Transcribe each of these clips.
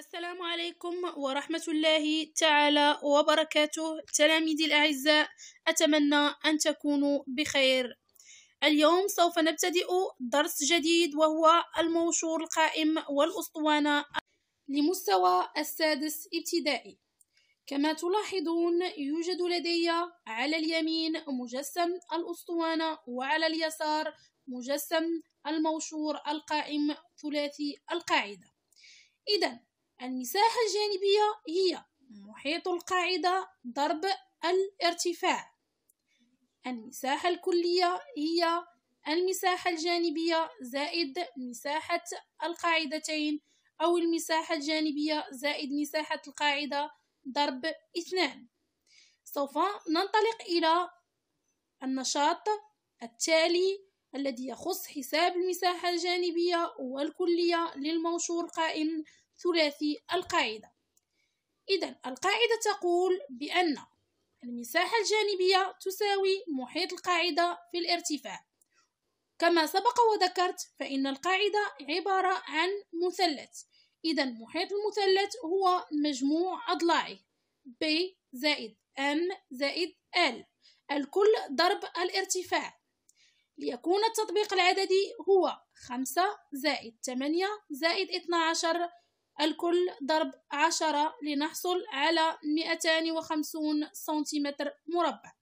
السلام عليكم ورحمة الله تعالى وبركاته تلاميذي الأعزاء أتمنى أن تكونوا بخير اليوم سوف نبتدئ درس جديد وهو الموشور القائم والأسطوانة لمستوى السادس ابتدائي كما تلاحظون يوجد لدي على اليمين مجسم الأسطوانة وعلى اليسار مجسم الموشور القائم ثلاثي القاعدة إذا المساحة الجانبية هي محيط القاعدة ضرب الارتفاع المساحة الكلية هي المساحة الجانبية زائد مساحة القاعدتين أو المساحة الجانبية زائد مساحة القاعدة ضرب اثنان سوف ننطلق إلى النشاط التالي الذي يخص حساب المساحة الجانبية والكلية للمنشور قائم ثلاثي القاعدة إذا القاعدة تقول بأن المساحة الجانبية تساوي محيط القاعدة في الارتفاع كما سبق وذكرت فإن القاعدة عبارة عن مثلث إذا محيط المثلث هو مجموع أضلاعه B زائد M زائد L الكل ضرب الارتفاع ليكون التطبيق العددي هو 5 زائد 8 زائد 12 الكل ضرب عشرة لنحصل على مئتان وخمسون سنتيمتر مربع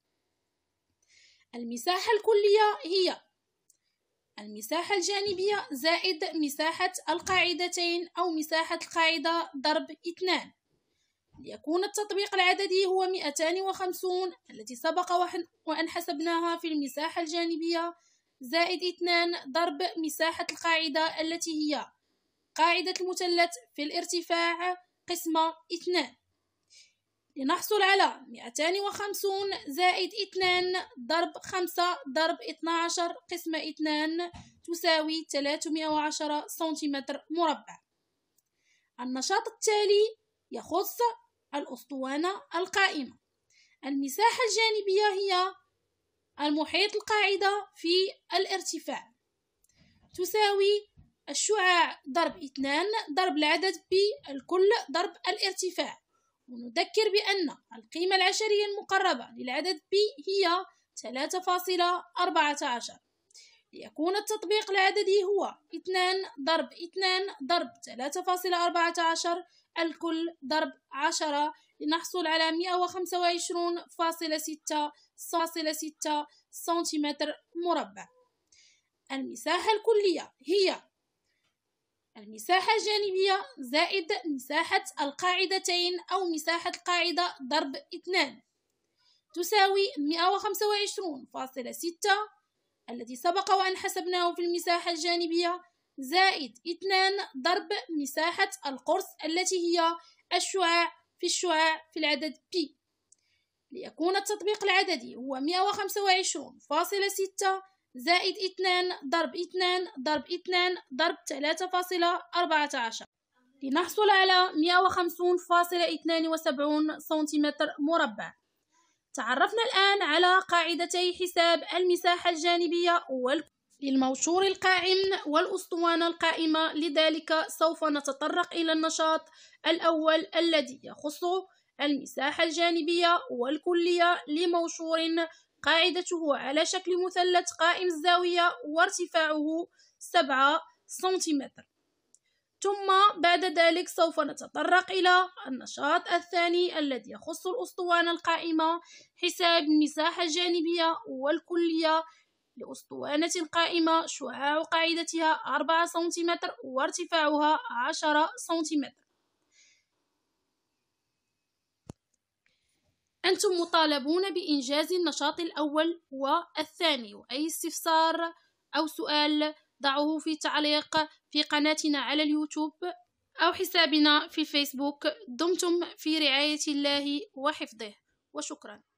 المساحة الكلية هي المساحة الجانبية زائد مساحة القاعدتين أو مساحة القاعدة ضرب اثنان ليكون التطبيق العددي هو مئتان وخمسون التي سبق وأن حسبناها في المساحة الجانبية زائد اثنان ضرب مساحة القاعدة التي هي قاعدة المثلث في الارتفاع قسمة 2 لنحصل على 250 زائد 2 ضرب 5 ضرب 12 قسمة 2 تساوي 310 سنتيمتر مربع النشاط التالي يخص الأسطوانة القائمة المساحة الجانبية هي المحيط القاعدة في الارتفاع تساوي الشعاع ضرب اثنان ضرب العدد الكل ضرب الارتفاع ونذكر بأن القيمة العشرية المقربة للعدد بي هي 3.14 ليكون التطبيق العددي هو 2 ضرب 2 ضرب 3.14 الكل ضرب 10 لنحصل على 125.6 سنتيمتر مربع المساحة الكلية هي المساحة الجانبية زائد مساحة القاعدتين أو مساحة القاعدة ضرب اثنان تساوي 125.6 الذي سبق وأن حسبناه في المساحة الجانبية زائد اثنان ضرب مساحة القرص التي هي الشعاع في الشعاع في العدد بي ليكون التطبيق العددي هو 125.6 زائد اثنان ضرب اثنان ضرب اثنان ضرب ثلاثة فاصلة أربعة عشر لنحصل على مئة وخمسون فاصلة اثنان وسبعون سنتيمتر مربع تعرفنا الآن على قاعدتي حساب المساحة الجانبية للموشور القائم والأسطوانة القائمة لذلك سوف نتطرق إلى النشاط الأول الذي يخص المساحة الجانبية والكلية لموشور قاعدته على شكل مثلث قائم الزاوية وارتفاعه سبعة سنتيمتر ثم بعد ذلك سوف نتطرق إلى النشاط الثاني الذي يخص الأسطوانة القائمة حساب المساحة الجانبية والكلية لأسطوانة القائمة شعاع قاعدتها 4 سنتيمتر وارتفاعها 10 سنتيمتر أنتم مطالبون بإنجاز النشاط الأول والثاني وأي استفسار أو سؤال ضعوه في تعليق في قناتنا على اليوتيوب أو حسابنا في الفيسبوك دمتم في رعاية الله وحفظه وشكرا